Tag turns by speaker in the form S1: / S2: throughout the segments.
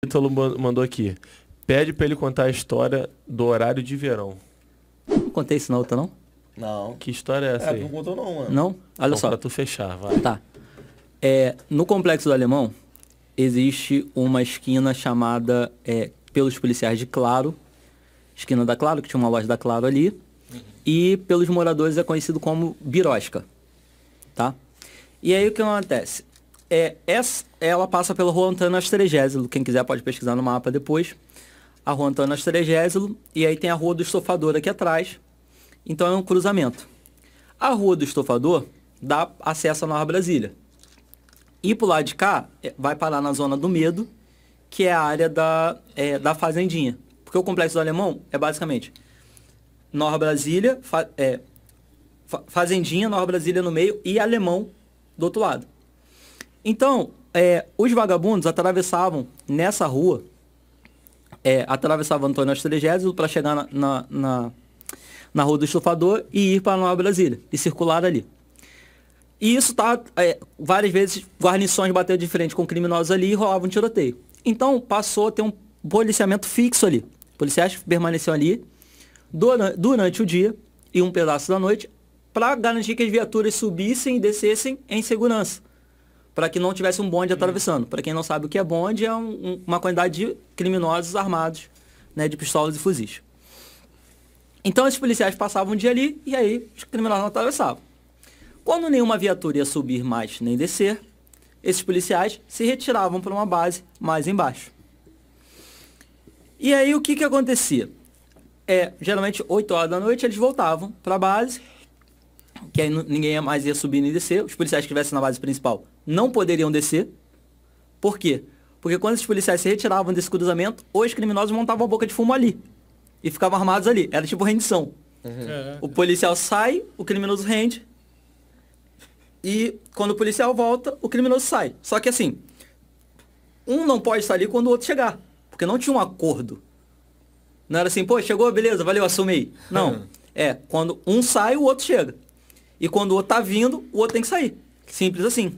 S1: Ítalo mandou aqui. Pede pra ele contar a história do horário de verão. Não contei isso na outra, não? Não. Que história é essa? É, aí? não contou não, mano. Não? Olha não, só. Pra tu fechar, vai. Tá. É, no complexo do Alemão, existe uma esquina chamada é, pelos policiais de Claro, esquina da Claro, que tinha uma loja da Claro ali, uhum. e pelos moradores é conhecido como Birosca, tá? E aí o que acontece? É, essa, ela passa pela Rua Antônio Astregésilo. Quem quiser pode pesquisar no mapa depois. A Rua Antônio Astregésilo. E aí tem a Rua do Estofador aqui atrás. Então é um cruzamento. A Rua do Estofador dá acesso à Nova Brasília. E pro lado de cá, é, vai parar na Zona do Medo, que é a área da, é, da Fazendinha. Porque o Complexo do Alemão é basicamente Nova Brasília, fa é, fa Fazendinha, Nova Brasília no meio e Alemão do outro lado. Então, é, os vagabundos atravessavam nessa rua, é, atravessavam Antônio Astrigésio para chegar na, na, na, na, Rua do Estufador e ir para Nova Brasília, e circular ali. E isso tá é, várias vezes guarnições bateram de frente com criminosos ali e rolava um tiroteio. Então passou a ter um policiamento fixo ali. Policiais permaneciam ali durante, durante o dia e um pedaço da noite para garantir que as viaturas subissem e descessem em segurança para que não tivesse um bonde atravessando. Para quem não sabe o que é bonde, é um, uma quantidade de criminosos armados, né, de pistolas e fuzis. Então esses policiais passavam um dia ali e aí os criminosos não atravessavam. Quando nenhuma viatura ia subir mais nem descer, esses policiais se retiravam para uma base mais embaixo. E aí o que, que acontecia? É, geralmente 8 horas da noite eles voltavam para a base, que aí ninguém mais ia subir nem descer. Os policiais que estivessem na base principal não poderiam descer. Por quê? Porque quando os policiais se retiravam desse cruzamento, os criminosos montavam a boca de fumo ali. E ficavam armados ali. Era tipo rendição. Uhum. É. O policial sai, o criminoso rende. E quando o policial volta, o criminoso sai. Só que assim, um não pode estar ali quando o outro chegar. Porque não tinha um acordo. Não era assim, pô, chegou, beleza, valeu, assumi. Não. Uhum. é, quando um sai, o outro chega. E quando o outro tá vindo, o outro tem que sair. Simples assim.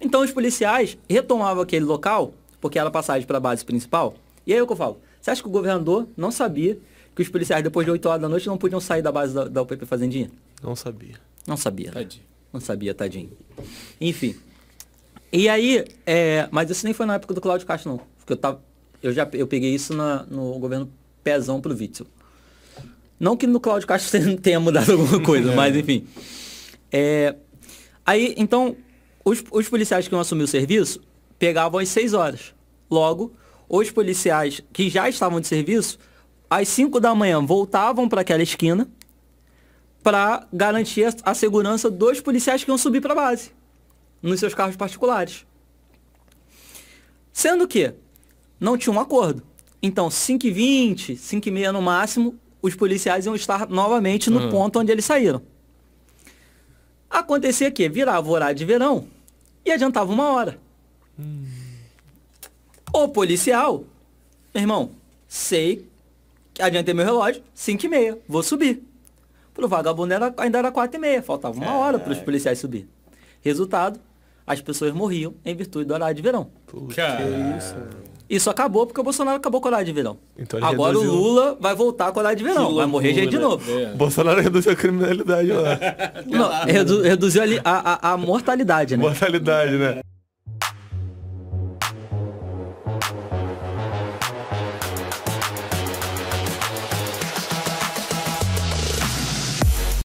S1: Então os policiais retomavam aquele local, porque era passagem para a base principal. E aí é o que eu falo. Você acha que o governador não sabia que os policiais, depois de 8 horas da noite, não podiam sair da base da, da UPP Fazendinha? Não sabia. Não sabia. Tadinho. Não sabia, tadinho. Enfim. E aí, é... mas isso nem foi na época do Cláudio Castro, não. Porque eu, tava, eu já eu peguei isso na, no governo Pezão pro Witzel. Não que no Cláudio Castro tenha mudado alguma coisa, é. mas enfim. É, aí, então, os, os policiais que iam assumir o serviço pegavam às 6 horas. Logo, os policiais que já estavam de serviço, às 5 da manhã voltavam para aquela esquina para garantir a, a segurança dos policiais que iam subir para a base, nos seus carros particulares. Sendo que não tinha um acordo. Então, 5h20, 5h30 no máximo, os policiais iam estar novamente no uhum. ponto onde eles saíram. Acontecia que virava o horário de verão e adiantava uma hora. Hum. O policial, meu irmão, sei que adiantei meu relógio, 5 e meia, vou subir. Pro vagabundo era, ainda era 4 e meia, faltava uma hora para os policiais subir. Resultado, as pessoas morriam em virtude do horário de verão. Cara. Que isso, isso acabou porque o Bolsonaro acabou com horário de verão. Então Agora reduziu. o Lula vai voltar com a horário de verão. Lula, vai morrer gente de novo. Né? É. Bolsonaro reduziu a criminalidade lá. Não, redu reduziu ali a, a, a mortalidade, né? Mortalidade, né?